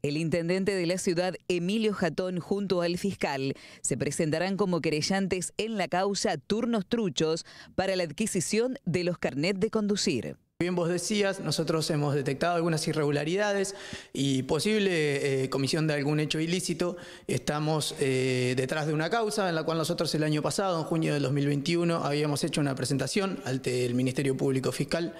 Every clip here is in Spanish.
El intendente de la ciudad, Emilio Jatón, junto al fiscal, se presentarán como querellantes en la causa Turnos Truchos para la adquisición de los carnet de conducir. Bien vos decías, nosotros hemos detectado algunas irregularidades y posible eh, comisión de algún hecho ilícito. Estamos eh, detrás de una causa en la cual nosotros el año pasado, en junio de 2021, habíamos hecho una presentación ante el Ministerio Público Fiscal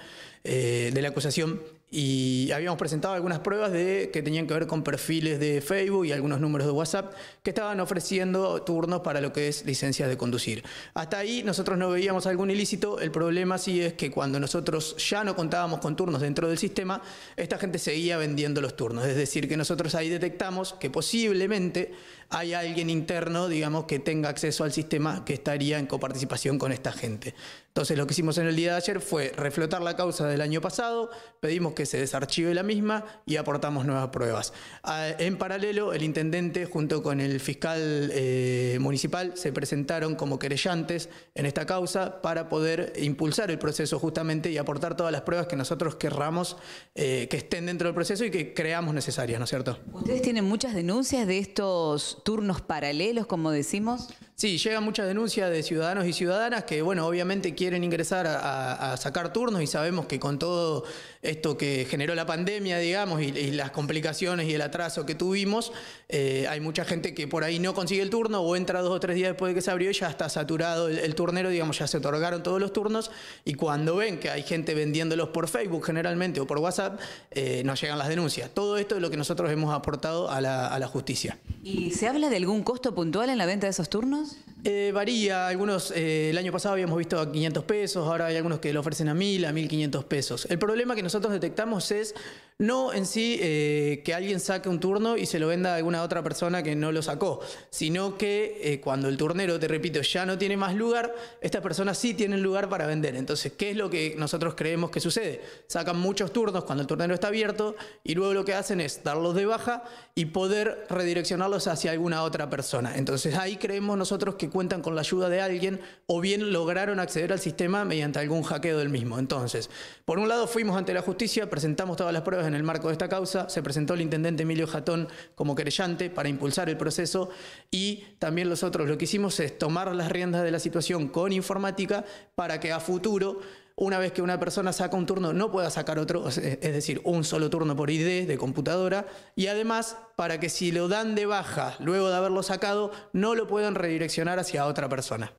eh, de la acusación y habíamos presentado algunas pruebas de, que tenían que ver con perfiles de Facebook y algunos números de WhatsApp que estaban ofreciendo turnos para lo que es licencias de conducir. Hasta ahí nosotros no veíamos algún ilícito, el problema sí es que cuando nosotros ya no contábamos con turnos dentro del sistema, esta gente seguía vendiendo los turnos, es decir, que nosotros ahí detectamos que posiblemente hay alguien interno, digamos, que tenga acceso al sistema que estaría en coparticipación con esta gente. Entonces lo que hicimos en el día de ayer fue reflotar la causa del año pasado, pedimos que se desarchive la misma y aportamos nuevas pruebas. Ah, en paralelo, el intendente junto con el fiscal eh, municipal se presentaron como querellantes en esta causa para poder impulsar el proceso justamente y aportar todas las pruebas que nosotros querramos eh, que estén dentro del proceso y que creamos necesarias, ¿no es cierto? ¿Ustedes tienen muchas denuncias de estos turnos paralelos, como decimos? Sí, llegan muchas denuncias de ciudadanos y ciudadanas que, bueno, obviamente quieren ingresar a, sacar turnos y sabemos que con todo esto que generó la pandemia, digamos, y, las complicaciones y el atraso que tuvimos, eh, hay mucha gente que por ahí no consigue el turno o entra dos o tres días después de que se abrió y ya está saturado el, turnero, digamos, ya se otorgaron todos los turnos y cuando ven que hay gente vendiéndolos por Facebook generalmente o por WhatsApp, eh, nos llegan las denuncias. Todo esto es lo que nosotros hemos aportado a la justicia. ¿Y se habla de algún costo puntual en la venta de esos turnos? Eh, varía, algunos eh, el año pasado habíamos visto a 500 pesos, ahora hay algunos que lo ofrecen a 1000, a 1500 pesos. El problema que nosotros detectamos es no en sí eh, que alguien saque un turno y se lo venda a alguna otra persona que no lo sacó, sino que cuando el turnero, te repito, ya no tiene más lugar, estas personas sí tienen lugar para vender. Entonces, ¿qué es lo que nosotros creemos que sucede? Sacan muchos turnos cuando el turnero está abierto y luego lo que hacen es darlos de baja y poder redireccionarlos hacia alguna otra persona. Entonces, ahí creemos nosotros que cuentan con la ayuda de alguien o bien lograron acceder al sistema mediante algún hackeo del mismo. Entonces, por un lado fuimos ante la justicia, presentamos todas las pruebas en el marco de esta causa, se presentó el intendente Emilio Jatón como querellante para impulsar el proceso y también nosotros lo que hicimos es tomar las riendas de la situación con informática para que a futuro una vez que una persona saca un turno, no pueda sacar otro, es decir, un solo turno por ID de computadora. Y además, para que si lo dan de baja luego de haberlo sacado, no lo puedan redireccionar hacia otra persona.